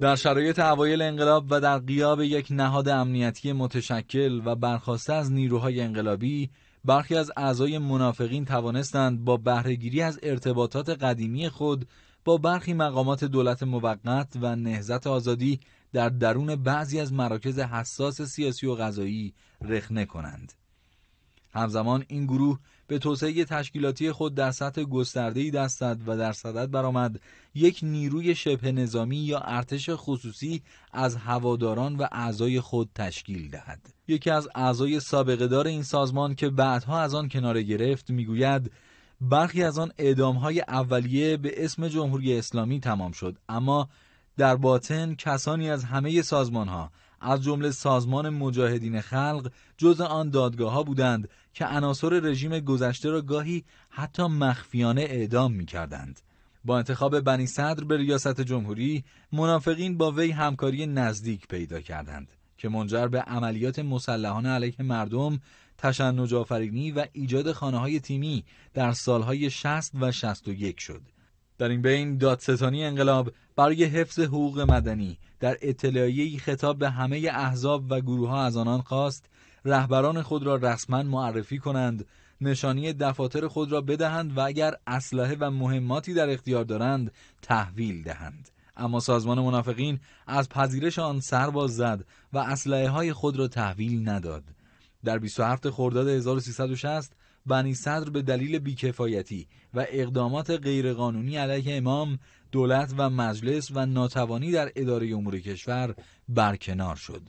در شرایط اوایل انقلاب و در قیاب یک نهاد امنیتی متشکل و برخواسته از نیروهای انقلابی برخی از اعضای منافقین توانستند با بهرهگیری از ارتباطات قدیمی خود با برخی مقامات دولت موقت و نهزت آزادی در درون بعضی از مراکز حساس سیاسی و غذایی رخنه کنند. همزمان این گروه به توسعه تشکیلاتی خود در سطح گسترده‌ای دست و در صدد برآمد یک نیروی شبه نظامی یا ارتش خصوصی از هواداران و اعضای خود تشکیل دهد یکی از اعضای سابقه دار این سازمان که بعدها از آن کناره گرفت میگوید برخی از آن اعدامهای اولیه به اسم جمهوری اسلامی تمام شد اما در باطن کسانی از همه سازمان ها از جمله سازمان مجاهدین خلق جز آن دادگاه ها بودند که عناصر رژیم گذشته را گاهی حتی مخفیانه اعدام می کردند. با انتخاب بنی صدر به ریاست جمهوری منافقین با وی همکاری نزدیک پیدا کردند که منجر به عملیات مسلحانه علیه مردم تشنج آفرینی و ایجاد خانه های تیمی در سالهای 60 و 61 شد در این بین دادستانی انقلاب برای حفظ حقوق مدنی در اطلاعی خطاب به همه احزاب و گروه ها از آنان خواست رهبران خود را رسما معرفی کنند نشانی دفاتر خود را بدهند و اگر اسلحه و مهماتی در اختیار دارند تحویل دهند اما سازمان منافقین از پذیرش آن سر باز زد و اسلحه های خود را تحویل نداد در 27 خرداد 1360 بنی صدر به دلیل بیکفایتی و اقدامات غیرقانونی علیه امام دولت و مجلس و ناتوانی در اداره امور کشور برکنار شد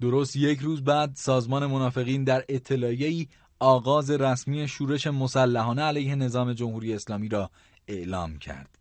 درست یک روز بعد سازمان منافقین در اطلاعیه‌ای آغاز رسمی شورش مسلحانه علیه نظام جمهوری اسلامی را اعلام کرد